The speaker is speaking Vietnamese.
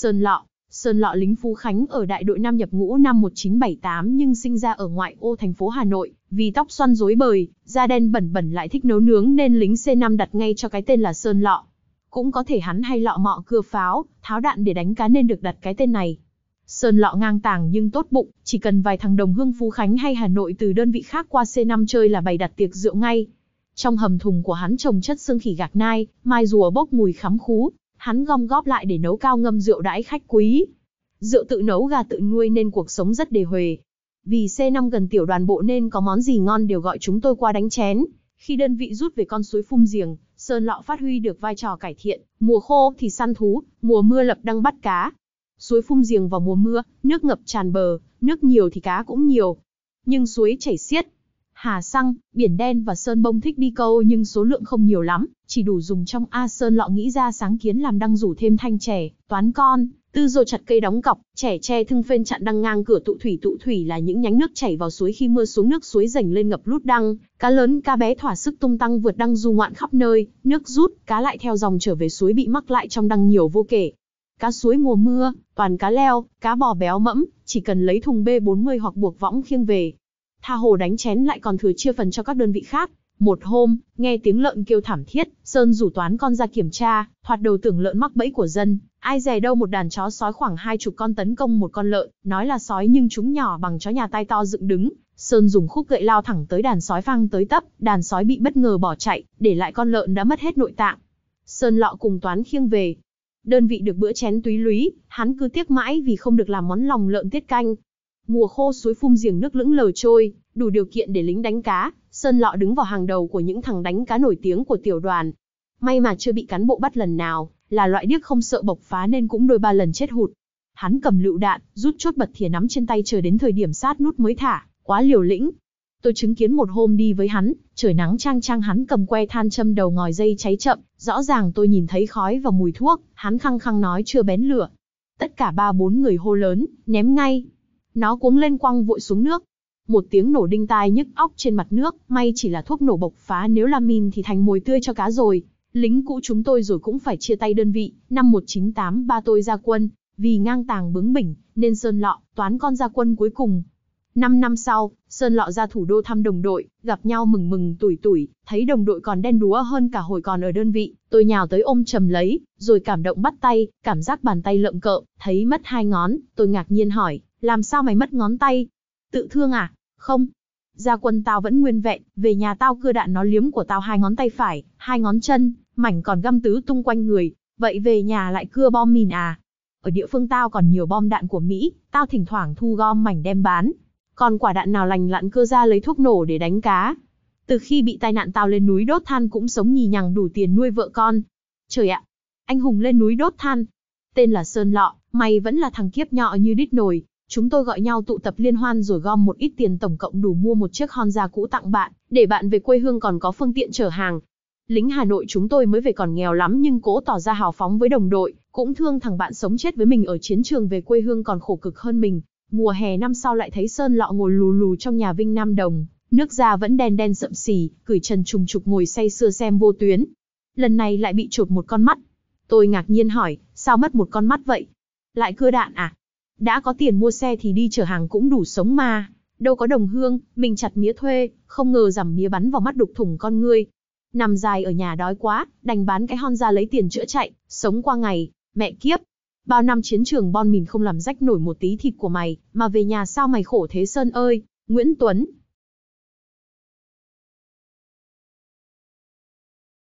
Sơn Lọ, Sơn Lọ lính Phú Khánh ở đại đội Nam nhập ngũ năm 1978 nhưng sinh ra ở ngoại ô thành phố Hà Nội, vì tóc xoăn rối bời, da đen bẩn bẩn lại thích nấu nướng nên lính C5 đặt ngay cho cái tên là Sơn Lọ. Cũng có thể hắn hay lọ mọ cưa pháo, tháo đạn để đánh cá nên được đặt cái tên này. Sơn Lọ ngang tàng nhưng tốt bụng, chỉ cần vài thằng đồng hương Phú Khánh hay Hà Nội từ đơn vị khác qua C5 chơi là bày đặt tiệc rượu ngay. Trong hầm thùng của hắn trồng chất xương khỉ gạc nai, mai rùa bốc mùi khắm khú, Hắn gom góp lại để nấu cao ngâm rượu đãi khách quý. Rượu tự nấu gà tự nuôi nên cuộc sống rất đề huề. Vì C5 gần tiểu đoàn bộ nên có món gì ngon đều gọi chúng tôi qua đánh chén. Khi đơn vị rút về con suối phun giềng, sơn lọ phát huy được vai trò cải thiện, mùa khô thì săn thú, mùa mưa lập đăng bắt cá. Suối phun giềng vào mùa mưa, nước ngập tràn bờ, nước nhiều thì cá cũng nhiều. Nhưng suối chảy xiết, Hà Xăng, Biển Đen và Sơn Bông thích đi câu nhưng số lượng không nhiều lắm, chỉ đủ dùng trong A Sơn Lọ nghĩ ra sáng kiến làm đăng rủ thêm thanh trẻ, toán con, tư rồi chặt cây đóng cọc, trẻ tre thưng phên chặn đăng ngang cửa tụ thủy tụ thủy là những nhánh nước chảy vào suối khi mưa xuống nước suối dành lên ngập lút đăng, cá lớn cá bé thỏa sức tung tăng vượt đăng du ngoạn khắp nơi, nước rút, cá lại theo dòng trở về suối bị mắc lại trong đăng nhiều vô kể. Cá suối mùa mưa, toàn cá leo, cá bò béo mẫm, chỉ cần lấy thùng B40 hoặc buộc võng khiêng về, tha hồ đánh chén lại còn thừa chia phần cho các đơn vị khác. Một hôm, nghe tiếng lợn kêu thảm thiết, Sơn rủ toán con ra kiểm tra, thoạt đầu tưởng lợn mắc bẫy của dân, ai dè đâu một đàn chó sói khoảng hai chục con tấn công một con lợn, nói là sói nhưng chúng nhỏ bằng chó nhà tay to dựng đứng. Sơn dùng khúc gậy lao thẳng tới đàn sói phang tới tấp, đàn sói bị bất ngờ bỏ chạy, để lại con lợn đã mất hết nội tạng. Sơn lọ cùng toán khiêng về. Đơn vị được bữa chén túy lúy, hắn cứ tiếc mãi vì không được làm món lòng lợn tiết canh, Mùa khô suối phun giềng nước lững lờ trôi, đủ điều kiện để lính đánh cá, Sơn Lọ đứng vào hàng đầu của những thằng đánh cá nổi tiếng của tiểu đoàn. May mà chưa bị cán bộ bắt lần nào, là loại điếc không sợ bộc phá nên cũng đôi ba lần chết hụt. Hắn cầm lựu đạn, rút chốt bật thìa nắm trên tay chờ đến thời điểm sát nút mới thả, quá liều lĩnh. Tôi chứng kiến một hôm đi với hắn, trời nắng trang trang hắn cầm que than châm đầu ngòi dây cháy chậm, rõ ràng tôi nhìn thấy khói và mùi thuốc, hắn khăng khăng nói chưa bén lửa. Tất cả ba bốn người hô lớn, ném ngay, nó cuống lên quăng vội xuống nước. Một tiếng nổ đinh tai nhức óc trên mặt nước, may chỉ là thuốc nổ bộc phá nếu là min thì thành mồi tươi cho cá rồi. Lính cũ chúng tôi rồi cũng phải chia tay đơn vị, năm 1983 tôi ra quân, vì ngang tàng bướng bỉnh, nên Sơn Lọ, toán con ra quân cuối cùng. Năm năm sau, Sơn Lọ ra thủ đô thăm đồng đội, gặp nhau mừng mừng tuổi tuổi, thấy đồng đội còn đen đúa hơn cả hồi còn ở đơn vị, tôi nhào tới ôm chầm lấy, rồi cảm động bắt tay, cảm giác bàn tay lợm cợ, thấy mất hai ngón, tôi ngạc nhiên hỏi, làm sao mày mất ngón tay? Tự thương à? Không. Gia quân tao vẫn nguyên vẹn, về nhà tao cưa đạn nó liếm của tao hai ngón tay phải, hai ngón chân, mảnh còn găm tứ tung quanh người, vậy về nhà lại cưa bom mìn à? Ở địa phương tao còn nhiều bom đạn của Mỹ, tao thỉnh thoảng thu gom mảnh đem bán. Còn quả đạn nào lành lặn cưa ra lấy thuốc nổ để đánh cá. Từ khi bị tai nạn tao lên núi đốt than cũng sống nhì nhằng đủ tiền nuôi vợ con. Trời ạ, anh hùng lên núi đốt than. Tên là Sơn Lọ, mày vẫn là thằng kiếp nhọ như đít nồi, Chúng tôi gọi nhau tụ tập liên hoan rồi gom một ít tiền tổng cộng đủ mua một chiếc Honda cũ tặng bạn, để bạn về quê hương còn có phương tiện chở hàng. Lính Hà Nội chúng tôi mới về còn nghèo lắm nhưng cố tỏ ra hào phóng với đồng đội, cũng thương thằng bạn sống chết với mình ở chiến trường về quê hương còn khổ cực hơn mình. Mùa hè năm sau lại thấy Sơn Lọ ngồi lù lù trong nhà Vinh Nam Đồng, nước da vẫn đen đen sậm xì, cửi chân trùng trục ngồi say sưa xem vô tuyến. Lần này lại bị chụp một con mắt. Tôi ngạc nhiên hỏi, sao mất một con mắt vậy? Lại cưa đạn à? đã có tiền mua xe thì đi chở hàng cũng đủ sống mà. Đâu có đồng hương, mình chặt mía thuê, không ngờ rằng mía bắn vào mắt đục thủng con ngươi. Nằm dài ở nhà đói quá, đành bán cái hon ra lấy tiền chữa chạy, sống qua ngày, mẹ kiếp. Bao năm chiến trường bon mìn không làm rách nổi một tí thịt của mày, mà về nhà sao mày khổ thế Sơn ơi, Nguyễn Tuấn,